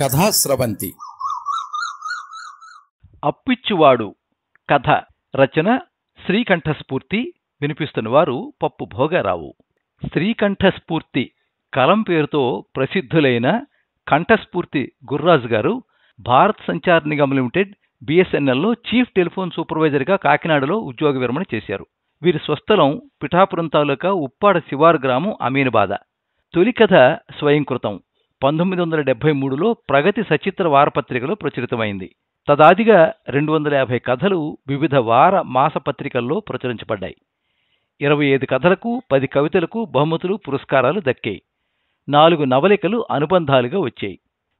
కథాశ్రవంతి అప్పిచ్చువాడు కథ రచన శ్రీకంఠస్ఫూర్తి వినిపిస్తున్నవారు పప్పు భోగారావు శ్రీకంఠస్ఫూర్తి కలం పేరుతో ప్రసిద్ధులైన కంఠస్ఫూర్తి గుర్రాజు గారు భారత్ సంచార్ నిగమ్ లిమిటెడ్ బిఎస్ఎన్ఎల్లో చీఫ్ టెలిఫోన్ సూపర్వైజర్గా కాకినాడలో ఉద్యోగ విరమణ చేశారు వీరి స్వస్థలం పిఠాపురం తాలూకా ఉప్పాడ శివారు గ్రామం అమీనబాద తొలి కథ స్వయంకృతం పంతొమ్మిది వందల డెబ్బై మూడులో ప్రగతి సచిత్ర వారపత్రికలో ప్రచురితమైంది తదాదిగా రెండు వందల యాభై కథలు వివిధ వార మాసపత్రికల్లో ప్రచురించబడ్డాయి ఇరవై ఐదు కథలకు పది కవితలకు బహుమతులు పురస్కారాలు దక్కాయి నాలుగు నవలికలు అనుబంధాలుగా వచ్చాయి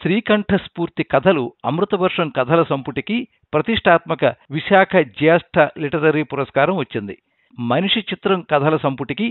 శ్రీకంఠస్ఫూర్తి కథలు అమృతవర్షం కథల సంపుటికి ప్రతిష్టాత్మక విశాఖ జ్యేష్ఠ లిటరరీ పురస్కారం వచ్చింది మనిషి చిత్రం కథల సంపుటికి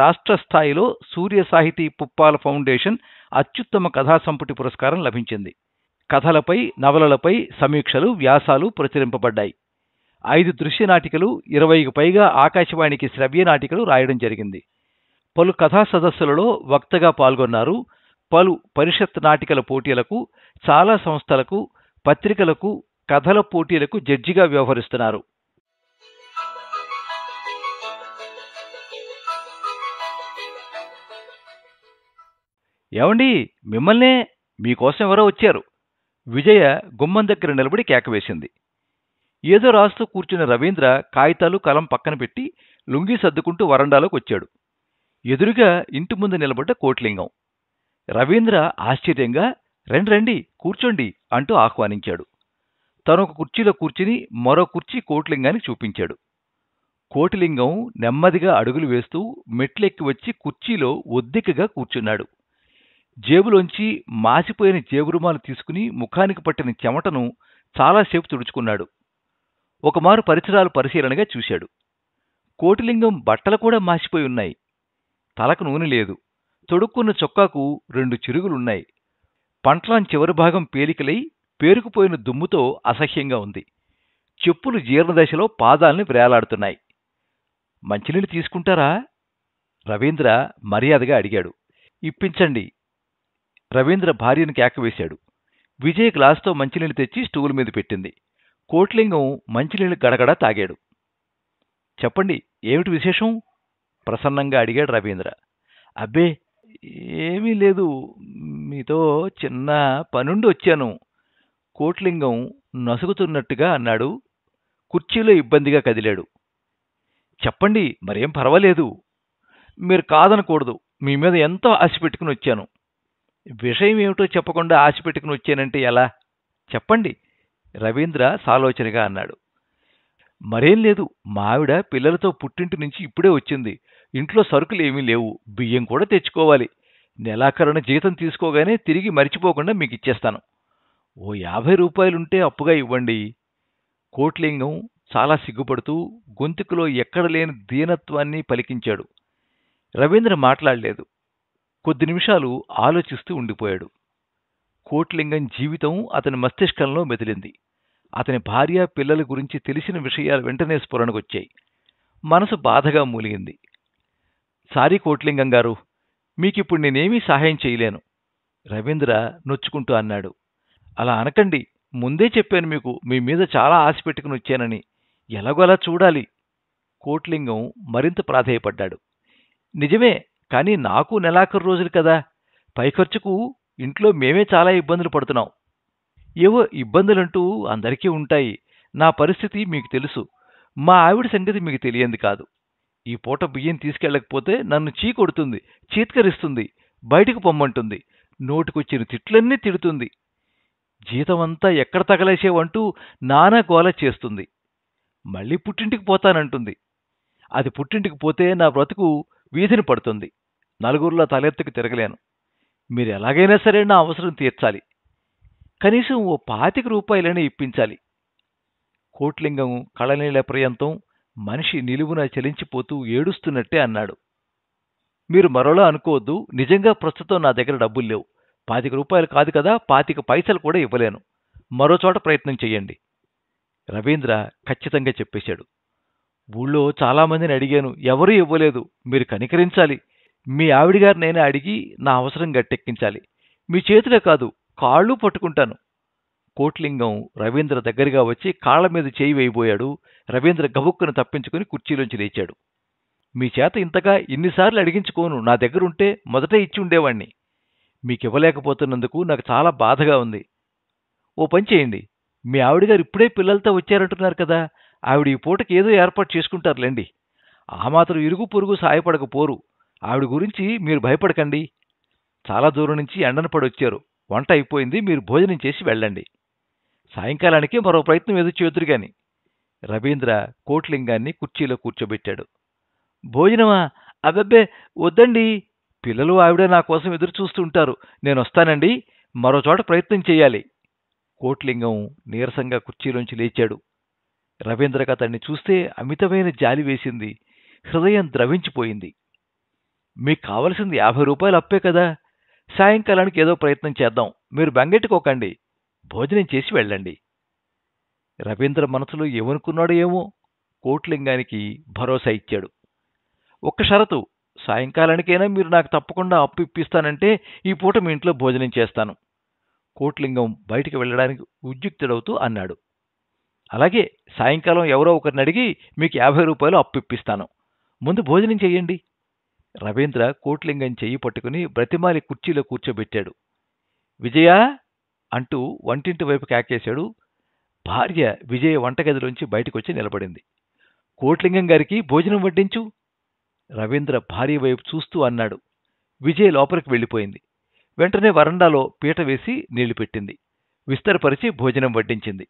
రాష్ట్ర స్థాయిలో సూర్య సాహితీ పుప్పాల ఫౌండేషన్ అత్యుత్తమ కథా సంపుటి పురస్కారం లభించింది కథలపై నవలలపై సమీక్షలు వ్యాసాలు ప్రచురింపబడ్డాయి ఐదు దృశ్య నాటికలు ఇరవైకి పైగా ఆకాశవాణికి శ్రవ్య నాటికలు రాయడం జరిగింది పలు కథా సదస్సులలో వక్తగా పాల్గొన్నారు పలు పరిషత్ నాటికల పోటీలకు చాలా సంస్థలకు పత్రికలకు కథల పోటీలకు జడ్జిగా వ్యవహరిస్తున్నారు ఏమండి మిమ్మల్నే మీకోసం ఎవరో వచ్చారు విజయ గుమ్మం దగ్గర నిలబడి కేకవేసింది ఏదో రాస్తూ కూర్చున్న రవీంద్ర కాగితాలు కలం పక్కన పెట్టి లుంగి సర్దుకుంటూ వరండాలోకి వచ్చాడు ఎదురుగా ఇంటి ముందు నిలబడ్డ కోట్లింగం రవీంద్ర ఆశ్చర్యంగా రండి రండి కూర్చోండి అంటూ ఆహ్వానించాడు తనొక ఒక కుర్చీలో కూర్చుని మరో కుర్చీ కోటిలింగానికి చూపించాడు కోటిలింగం నెమ్మదిగా అడుగులు వేస్తూ మెట్లెక్కి వచ్చి కుర్చీలో ఒద్దికగా కూర్చున్నాడు జేబులోంచి మాసిపోయిన జేబురుమాలు తీసుకుని ముఖానికి పట్టిన చెమటను చాలాసేపు తుడుచుకున్నాడు ఒకమారు పరిసరాలు పరిశీలనగా చూశాడు కోటిలింగం బట్టలు కూడా మాసిపోయి ఉన్నాయి తలకు నూనె లేదు తొడుక్కున్న చొక్కాకు రెండు చిరుగులున్నాయి పంట్లాన్ చివరి భాగం పేలికలై పేరుకుపోయిన దుమ్ముతో అసహ్యంగా ఉంది చెప్పులు జీర్ణదశలో పాదాల్ని వ్రేలాడుతున్నాయి మంచినీళ్ళు తీసుకుంటారా రవీంద్ర మర్యాదగా అడిగాడు ఇప్పించండి రవీంద్ర భార్యను కేకవేశాడు విజయ్ గ్లాస్తో మంచినీళ్ళు తెచ్చి స్టూల్ మీద పెట్టింది కోట్లింగం మంచినీళ్ళు గడగడా తాగాడు చెప్పండి ఏమిటి విశేషం ప్రసన్నంగా అడిగాడు రవీంద్ర అబ్బే ఏమీ లేదు మీతో చిన్న పనుండి వచ్చాను కోట్లింగం నసుగుతున్నట్టుగా అన్నాడు కుర్చీలో ఇబ్బందిగా కదిలాడు చెప్పండి మరేం పర్వాలేదు మీరు కాదనకూడదు మీ మీద ఎంతో ఆశ పెట్టుకుని వచ్చాను విషయం ఏమిటో చెప్పకుండా ఆశ పెట్టుకుని వచ్చానంటే ఎలా చెప్పండి రవీంద్ర సాలోచనగా అన్నాడు మరేం లేదు మావిడ పిల్లలతో పుట్టింటి నుంచి ఇప్పుడే వచ్చింది ఇంట్లో సరుకులు ఏమీ లేవు బియ్యం కూడా తెచ్చుకోవాలి నెలాఖరణ జీతం తీసుకోగానే తిరిగి మర్చిపోకుండా మీకు ఇచ్చేస్తాను ఓ యాభై రూపాయలుంటే అప్పుగా ఇవ్వండి కోట్లింగం చాలా సిగ్గుపడుతూ గొంతుకులో ఎక్కడ లేని దీనత్వాన్ని పలికించాడు రవీంద్ర మాట్లాడలేదు కొద్ది నిమిషాలు ఆలోచిస్తూ ఉండిపోయాడు కోట్లింగం జీవితం అతని మస్తిష్కంలో మెదిలింది అతని భార్య పిల్లల గురించి తెలిసిన విషయాలు వెంటనే స్ఫురణకొచ్చాయి మనసు బాధగా మూలిగింది సారీ కోట్లింగం గారు మీకిప్పుడు నేనేమీ సహాయం చేయలేను రవీంద్ర నొచ్చుకుంటూ అన్నాడు అలా అనకండి ముందే చెప్పాను మీకు మీ మీద చాలా ఆశ పెట్టుకుని వచ్చానని ఎలాగోలా చూడాలి కోట్లింగం మరింత ప్రాధేయపడ్డాడు నిజమే కానీ నాకు నెలాఖరు రోజులు కదా పై ఖర్చుకు ఇంట్లో మేమే చాలా ఇబ్బందులు పడుతున్నాం ఏవో ఇబ్బందులంటూ అందరికీ ఉంటాయి నా పరిస్థితి మీకు తెలుసు మా ఆవిడ సంగతి మీకు తెలియంది కాదు ఈ పూట బియ్యం తీసుకెళ్ళకపోతే నన్ను చీ కొడుతుంది చీత్కరిస్తుంది బయటకు పొమ్మంటుంది నోటికొచ్చిన తిట్లన్నీ తిడుతుంది జీతమంతా ఎక్కడ తగలేసేవంటూ నానా గోల చేస్తుంది మళ్ళీ పుట్టింటికి పోతానంటుంది అది పుట్టింటికి పోతే నా బ్రతుకు వీధిని పడుతుంది నలుగురిలో తలెత్తుకు తిరగలేను మీరు ఎలాగైనా సరే నా అవసరం తీర్చాలి కనీసం ఓ పాతిక రూపాయలని ఇప్పించాలి కోట్లింగం కళనీల పర్యంతం మనిషి నిలువున చలించిపోతూ ఏడుస్తున్నట్టే అన్నాడు మీరు మరోలా అనుకోవద్దు నిజంగా ప్రస్తుతం నా దగ్గర డబ్బులు లేవు పాతిక రూపాయలు కాదు కదా పాతిక పైసలు కూడా ఇవ్వలేను మరోచోట ప్రయత్నం చేయండి రవీంద్ర ఖచ్చితంగా చెప్పేశాడు ఊళ్ళో చాలామందిని అడిగాను ఎవరూ ఇవ్వలేదు మీరు కనికరించాలి మీ ఆవిడ గారు నేనే అడిగి నా అవసరం గట్టెక్కించాలి మీ చేతిలో కాదు కాళ్ళు పట్టుకుంటాను కోట్లింగం రవీంద్ర దగ్గరగా వచ్చి కాళ్ళ మీద చేయి వేయబోయాడు రవీంద్ర గబుక్కును తప్పించుకుని కుర్చీలోంచి లేచాడు మీ చేత ఇంతగా ఇన్నిసార్లు అడిగించుకోను నా దగ్గర ఉంటే మొదటే ఇచ్చి ఉండేవాణ్ణి మీకివ్వలేకపోతున్నందుకు నాకు చాలా బాధగా ఉంది ఓ పని చేయండి మీ ఆవిడగారు ఇప్పుడే పిల్లలతో వచ్చారంటున్నారు కదా ఆవిడ ఈ పూటకి ఏదో ఏర్పాటు చేసుకుంటారులేండి ఆ మాత్రం ఇరుగు పొరుగు సాయపడకపోరు ఆవిడ గురించి మీరు భయపడకండి చాలా దూరం నుంచి ఎండను పడొచ్చారు వంట అయిపోయింది మీరు భోజనం చేసి వెళ్ళండి సాయంకాలానికి మరో ప్రయత్నం ఎదురు చేతురు రవీంద్ర కోట్లింగాన్ని కుర్చీలో కూర్చోబెట్టాడు భోజనమా అబ్బబ్బే వద్దండి పిల్లలు ఆవిడ నా కోసం ఎదురు ఉంటారు నేను వస్తానండి మరో చోట ప్రయత్నం చేయాలి కోట్లింగం నీరసంగా కుర్చీలోంచి లేచాడు రవీంద్రక అతన్ని చూస్తే అమితమైన జాలి వేసింది హృదయం ద్రవించిపోయింది మీకు కావలసింది యాభై రూపాయలు అప్పే కదా సాయంకాలానికి ఏదో ప్రయత్నం చేద్దాం మీరు బెంగెట్టుకోకండి భోజనం చేసి వెళ్ళండి రవీంద్ర మనసులో ఏమనుకున్నాడో ఏమో కోట్లింగానికి భరోసా ఇచ్చాడు ఒక్క షరతు సాయంకాలానికైనా మీరు నాకు తప్పకుండా అప్పు ఇప్పిస్తానంటే ఈ పూట మీ ఇంట్లో భోజనం చేస్తాను కోట్లింగం బయటికి వెళ్ళడానికి ఉద్యుక్తుడవుతూ అన్నాడు అలాగే సాయంకాలం ఎవరో ఒకరిని అడిగి మీకు యాభై రూపాయలు అప్పు ఇప్పిస్తాను ముందు భోజనం చేయండి రవీంద్ర కోట్లింగం చెయ్యి పట్టుకుని బ్రతిమాలి కుర్చీలో కూర్చోబెట్టాడు విజయ అంటూ వంటింటి వైపు కాకేశాడు భార్య విజయ వంటగదిలోంచి బయటకొచ్చి నిలబడింది కోట్లింగం గారికి భోజనం వడ్డించు రవీంద్ర భార్య వైపు చూస్తూ అన్నాడు విజయ్ లోపలికి వెళ్ళిపోయింది వెంటనే వరండాలో పీట వేసి నీళ్లు పెట్టింది విస్తరపరిచి భోజనం వడ్డించింది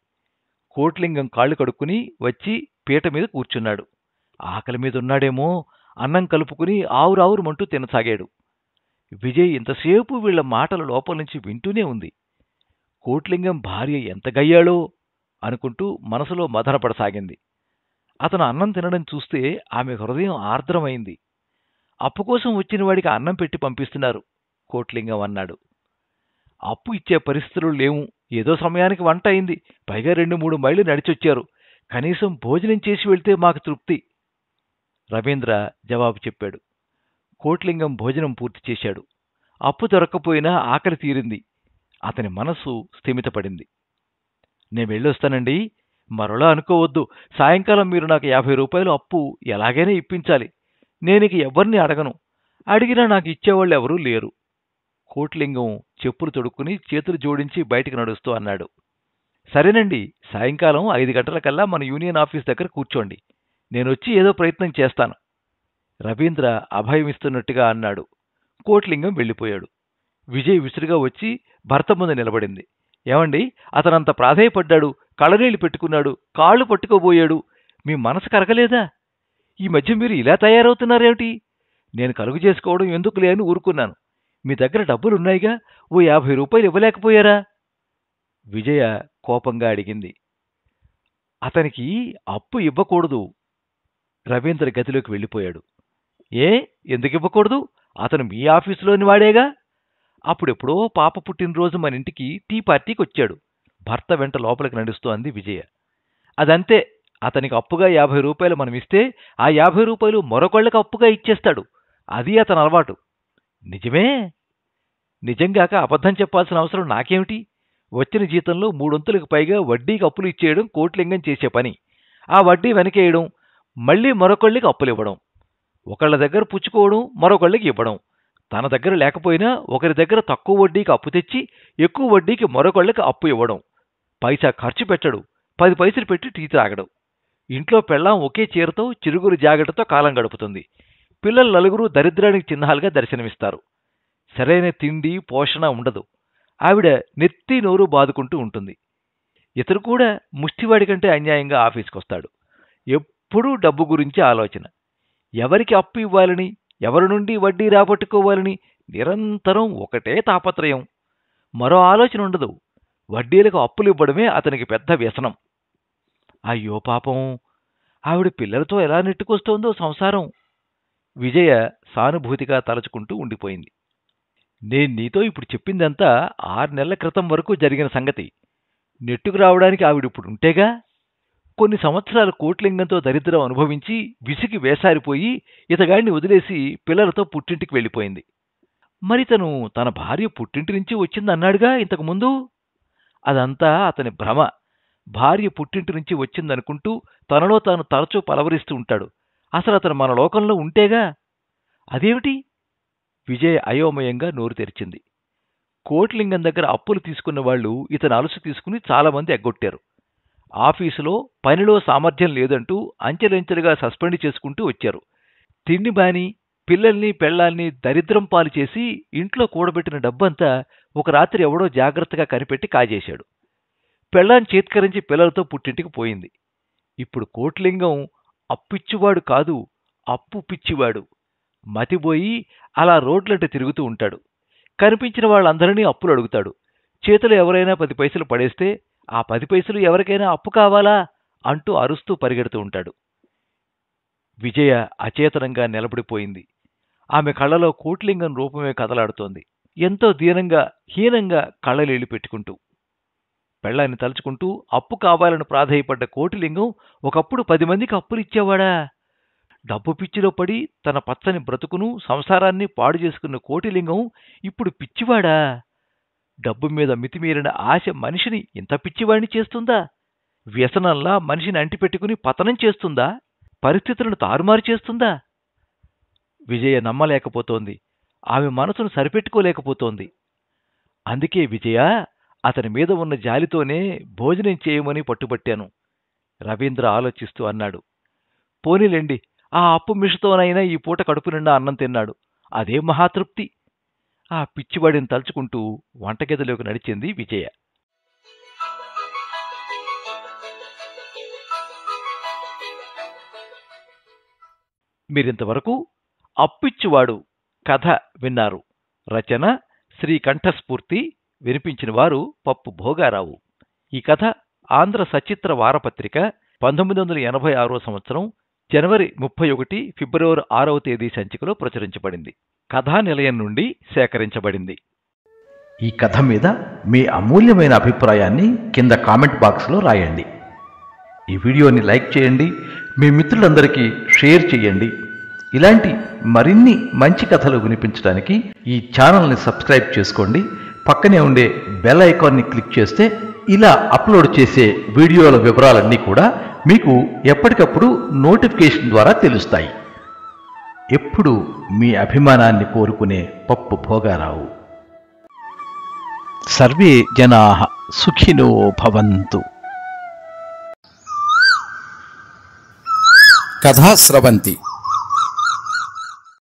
కోట్లింగం కాళ్ళు కడుక్కుని వచ్చి పీట మీద కూర్చున్నాడు ఆకలి మీద ఉన్నాడేమో అన్నం కలుపుకుని ఆవురావురుమంటూ తినసాగాడు విజయ్ ఇంతసేపు వీళ్ల మాటల లోపల నుంచి వింటూనే ఉంది కోట్లింగం భార్య ఎంత గయ్యాడో అనుకుంటూ మనసులో మదనపడసాగింది అతను అన్నం తినడం చూస్తే ఆమె హృదయం ఆర్ద్రమైంది అప్పు కోసం వచ్చిన వాడికి అన్నం పెట్టి పంపిస్తున్నారు కోట్లింగం అన్నాడు అప్పు ఇచ్చే పరిస్థితులు లేవు ఏదో సమయానికి వంట అయింది పైగా రెండు మూడు మైళ్ళు నడిచొచ్చారు కనీసం భోజనం చేసి వెళ్తే మాకు తృప్తి రవీంద్ర జవాబు చెప్పాడు కోట్లింగం భోజనం పూర్తి చేశాడు అప్పు దొరక్కపోయినా ఆకలి తీరింది అతని మనస్సు స్థిమితపడింది నేను వెళ్ళొస్తానండి మరోలా అనుకోవద్దు సాయంకాలం మీరు నాకు యాభై రూపాయలు అప్పు ఎలాగైనా ఇప్పించాలి నేనికి ఎవరిని అడగను అడిగినా నాకు ఇచ్చేవాళ్ళు ఎవరూ లేరు కోట్లింగం చెప్పులు తొడుక్కుని చేతులు జోడించి బయటికి నడుస్తూ అన్నాడు సరేనండి సాయంకాలం ఐదు గంటలకల్లా మన యూనియన్ ఆఫీస్ దగ్గర కూర్చోండి నేనొచ్చి ఏదో ప్రయత్నం చేస్తాను రవీంద్ర అభయమిస్తున్నట్టుగా అన్నాడు కోట్లింగం వెళ్ళిపోయాడు విజయ్ విసురుగా వచ్చి భర్త ముందు నిలబడింది ఏమండి అతనంత ప్రాధేయపడ్డాడు కళ్ళనీళ్ళు పెట్టుకున్నాడు కాళ్ళు పట్టుకోబోయాడు మీ మనసు కరగలేదా ఈ మధ్య మీరు ఇలా తయారవుతున్నారేమిటి నేను కలుగు చేసుకోవడం ఎందుకు లేని ఊరుకున్నాను మీ దగ్గర డబ్బులున్నాయిగా ఓ యాభై రూపాయలు ఇవ్వలేకపోయారా విజయ కోపంగా అడిగింది అతనికి అప్పు ఇవ్వకూడదు రవీంద్ర గదిలోకి వెళ్ళిపోయాడు ఏ ఎందుకు ఇవ్వకూడదు అతను మీ ఆఫీసులోని వాడేగా అప్పుడెప్పుడో పాప పుట్టినరోజు మన ఇంటికి టీ పార్టీకి వచ్చాడు భర్త వెంట లోపలికి నడుస్తూ అంది విజయ అదంతే అతనికి అప్పుగా యాభై రూపాయలు మనం ఇస్తే ఆ యాభై రూపాయలు మరొకళ్ళకి అప్పుగా ఇచ్చేస్తాడు అది అతని అలవాటు నిజమే నిజంగాక అబద్ధం చెప్పాల్సిన అవసరం నాకేమిటి వచ్చిన జీతంలో మూడొంతులకు పైగా వడ్డీకి అప్పులు ఇచ్చేయడం కోట్లింగం చేసే పని ఆ వడ్డీ వెనకేయడం మళ్ళీ మరొకళ్ళకి అప్పులు ఇవ్వడం ఒకళ్ళ దగ్గర పుచ్చుకోవడం మరొకళ్ళకి ఇవ్వడం తన దగ్గర లేకపోయినా ఒకరి దగ్గర తక్కువ వడ్డీకి అప్పు తెచ్చి ఎక్కువ వడ్డీకి మరొకళ్ళకి అప్పు ఇవ్వడం పైసా ఖర్చు పెట్టడు పది పైసలు పెట్టి టీ త్రాగడం ఇంట్లో పెళ్ళాం ఒకే చీరతో చిరుగురు జాగ్రత్తతో కాలం గడుపుతుంది పిల్లలు నలుగురు దరిద్రానికి చిహ్నాలుగా దర్శనమిస్తారు సరైన తిండి పోషణ ఉండదు ఆవిడ నెత్తి నోరు బాదుకుంటూ ఉంటుంది ఇతరు కూడా ముష్టివాడి కంటే అన్యాయంగా ఆఫీసుకొస్తాడు ఎప్పుడూ డబ్బు గురించి ఆలోచన ఎవరికి అప్పు ఇవ్వాలని ఎవరి నుండి వడ్డీ రాబట్టుకోవాలని నిరంతరం ఒకటే తాపత్రయం మరో ఆలోచన ఉండదు వడ్డీలకు అప్పులు ఇవ్వడమే అతనికి పెద్ద వ్యసనం అయ్యో పాపం ఆవిడ పిల్లలతో ఎలా నెట్టుకొస్తోందో సంసారం విజయ సానుభూతిగా తలచుకుంటూ ఉండిపోయింది నేను నీతో ఇప్పుడు చెప్పిందంతా ఆరు నెలల క్రితం వరకు జరిగిన సంగతి నెట్టుకు రావడానికి ఆవిడ ఇప్పుడు ఉంటేగా కొన్ని సంవత్సరాలు కోట్లింగంతో దరిద్రం అనుభవించి విసిగి వేసారిపోయి ఇతగాడిని వదిలేసి పిల్లలతో పుట్టింటికి వెళ్ళిపోయింది మరి తను తన భార్య పుట్టింటి నుంచి వచ్చిందన్నాడుగా ఇంతకుముందు అదంతా అతని భ్రమ భార్య పుట్టింటి నుంచి వచ్చిందనుకుంటూ తనలో తాను తరచూ పలవరిస్తూ ఉంటాడు అసలు అతను మన లోకంలో ఉంటేగా అదేమిటి విజయ్ అయోమయంగా నోరు తెరిచింది కోట్లింగం దగ్గర అప్పులు తీసుకున్న వాళ్ళు ఇతను అలుసు తీసుకుని చాలామంది ఎగ్గొట్టారు ఆఫీసులో పనిలో సామర్థ్యం లేదంటూ అంచెలంచెలుగా సస్పెండ్ చేసుకుంటూ వచ్చారు తిండి బాని పిల్లల్ని పెళ్లాల్ని దరిద్రం పాలు చేసి ఇంట్లో కూడబెట్టిన డబ్బంతా ఒక రాత్రి ఎవడో జాగ్రత్తగా కనిపెట్టి కాజేశాడు పెళ్ళాన్ని చేతికరించి పిల్లలతో పుట్టింటికి పోయింది ఇప్పుడు కోట్లింగం అప్పిచ్చువాడు కాదు అప్పు పిచ్చివాడు మతిపోయి అలా రోడ్లంట తిరుగుతూ ఉంటాడు కనిపించిన వాళ్ళందరినీ అప్పులు అడుగుతాడు చేతిలో ఎవరైనా పది పైసలు పడేస్తే ఆ పది పైసలు ఎవరికైనా అప్పు కావాలా అంటూ అరుస్తూ పరిగెడుతూ ఉంటాడు విజయ అచేతనంగా నిలబడిపోయింది ఆమె కళ్ళలో కోట్లింగం రూపమే కదలాడుతోంది ఎంతో దీనంగా హీనంగా కళ్ళలీళ్ళు పెట్టుకుంటూ పెళ్ళాన్ని తలుచుకుంటూ అప్పు కావాలని ప్రాధేయపడ్డ కోటిలింగం ఒకప్పుడు పది మందికి అప్పులిచ్చేవాడా డబ్బు పిచ్చిలో పడి తన పచ్చని బ్రతుకును సంసారాన్ని పాడు చేసుకున్న కోటిలింగం ఇప్పుడు పిచ్చివాడా డబ్బు మీద మితిమీరిన ఆశ మనిషిని ఇంత పిచ్చివాణ్ణి చేస్తుందా వ్యసనంలా మనిషిని అంటిపెట్టుకుని పతనం చేస్తుందా పరిస్థితులను తారుమారు చేస్తుందా విజయ నమ్మలేకపోతోంది ఆమె మనసును సరిపెట్టుకోలేకపోతోంది అందుకే విజయ అతని మీద ఉన్న జాలితోనే భోజనం చేయమని పట్టుబట్టాను రవీంద్ర ఆలోచిస్తూ అన్నాడు పోనీలెండి ఆ అప్పు మిషతోనైనా ఈ పూట కడుపు నిండా అన్నం తిన్నాడు అదే మహాతృప్తి ఆ పిచ్చివాడిని తలుచుకుంటూ వంటగదిలోకి నడిచింది విజయ మీరింతవరకు అప్పిచ్చువాడు కథ విన్నారు రచన శ్రీకంఠస్ఫూర్తి వినిపించిన వారు పప్పు భోగారావు ఈ కథ ఆంధ్ర సచిత్ర వారపత్రిక పంతొమ్మిది వందల ఎనభై ఆరో సంవత్సరం జనవరి ముప్పై ఒకటి ఫిబ్రవరి ఆరవ తేదీ సంచికలో ప్రచురించబడింది కథా నిలయం నుండి సేకరించబడింది ఈ కథ మీద మీ అమూల్యమైన అభిప్రాయాన్ని కింద కామెంట్ బాక్స్లో రాయండి ఈ వీడియోని లైక్ చేయండి మీ మిత్రులందరికీ షేర్ చేయండి ఇలాంటి మరిన్ని మంచి కథలు వినిపించడానికి ఈ ఛానల్ని సబ్స్క్రైబ్ చేసుకోండి పక్కనే ఉండే బెల్ ఐకాన్ని క్లిక్ చేస్తే ఇలా అప్లోడ్ చేసే వీడియోల వివరాలన్నీ కూడా మీకు ఎప్పటికప్పుడు నోటిఫికేషన్ ద్వారా తెలుస్తాయి ఎప్పుడు మీ అభిమానాన్ని కోరుకునే పప్పు భోగారావు సర్వే జనా సుఖినో భవంతు కథా స్రవంతి